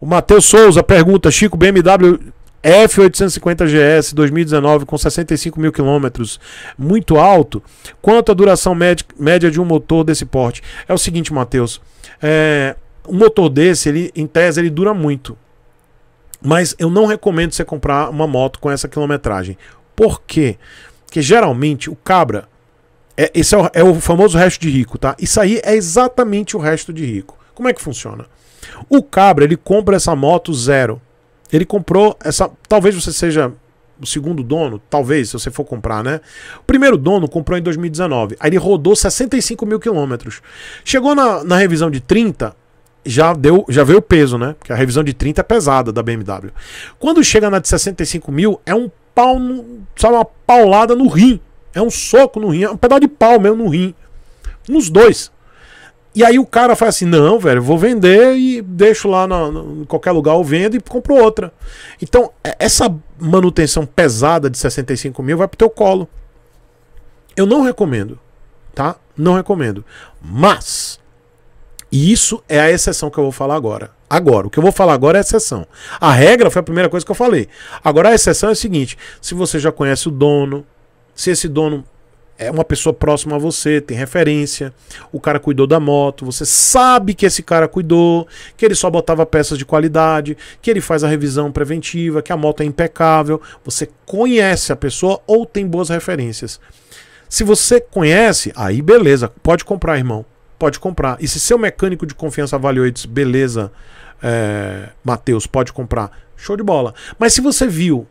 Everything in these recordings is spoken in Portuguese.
O Matheus Souza pergunta: Chico, BMW F850GS 2019 com 65 mil quilômetros, muito alto. Quanto a duração média de um motor desse porte? É o seguinte, Matheus. É, um motor desse, ele, em tese, ele dura muito. Mas eu não recomendo você comprar uma moto com essa quilometragem. Por quê? Porque geralmente o cabra. É, esse é o, é o famoso resto de rico, tá? Isso aí é exatamente o resto de rico. Como é que funciona? O cabra, ele compra essa moto zero. Ele comprou essa. Talvez você seja o segundo dono, talvez, se você for comprar, né? O primeiro dono comprou em 2019. Aí ele rodou 65 mil quilômetros. Chegou na, na revisão de 30, já deu, já veio peso, né? Porque a revisão de 30 é pesada da BMW. Quando chega na de 65 mil, é um pau, no, sabe, uma paulada no rim. É um soco no rim, é um pedal de pau mesmo no rim. Nos dois. E aí o cara faz assim: não, velho, vou vender e deixo lá no em qualquer lugar, eu vendo e compro outra. Então, é, essa manutenção pesada de 65 mil vai pro teu colo. Eu não recomendo, tá? Não recomendo. Mas, e isso é a exceção que eu vou falar agora. Agora, o que eu vou falar agora é a exceção. A regra foi a primeira coisa que eu falei. Agora, a exceção é o seguinte: se você já conhece o dono, se esse dono é uma pessoa próxima a você, tem referência, o cara cuidou da moto, você sabe que esse cara cuidou, que ele só botava peças de qualidade, que ele faz a revisão preventiva, que a moto é impecável, você conhece a pessoa ou tem boas referências. Se você conhece, aí beleza, pode comprar, irmão, pode comprar. E se seu mecânico de confiança avaliou e disse, beleza, é, eh, Matheus, pode comprar, show de bola. Mas se você viu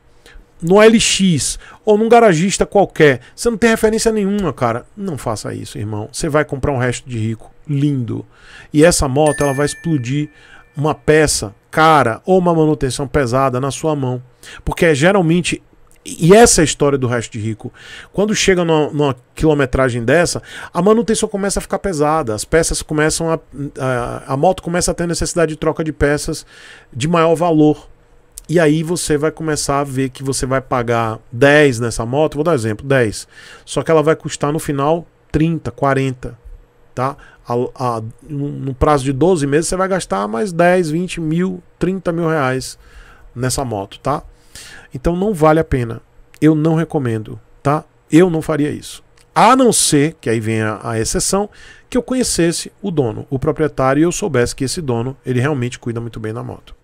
no LX ou num garagista qualquer, você não tem referência nenhuma, cara. Não faça isso, irmão. Você vai comprar um resto de rico lindo. E essa moto, ela vai explodir uma peça cara ou uma manutenção pesada na sua mão. Porque é geralmente e essa é a história do resto de rico. Quando chega numa, numa, quilometragem dessa, a manutenção começa a ficar pesada, as peças começam a, a. A moto começa a ter necessidade de troca de peças de maior valor. E aí você vai começar a ver que você vai pagar 10 nessa moto, vou dar exemplo, 10. Só que ela vai custar no final 30, 40, tá? A, a, no prazo de 12 meses você vai gastar mais 10, 20 mil, 30 mil reais nessa moto, tá? Então não vale a pena. Eu não recomendo, tá? Eu não faria isso. A não ser, que aí vem a, a exceção, que eu conhecesse o dono, o proprietário, e eu soubesse que esse dono, ele realmente cuida muito bem da moto.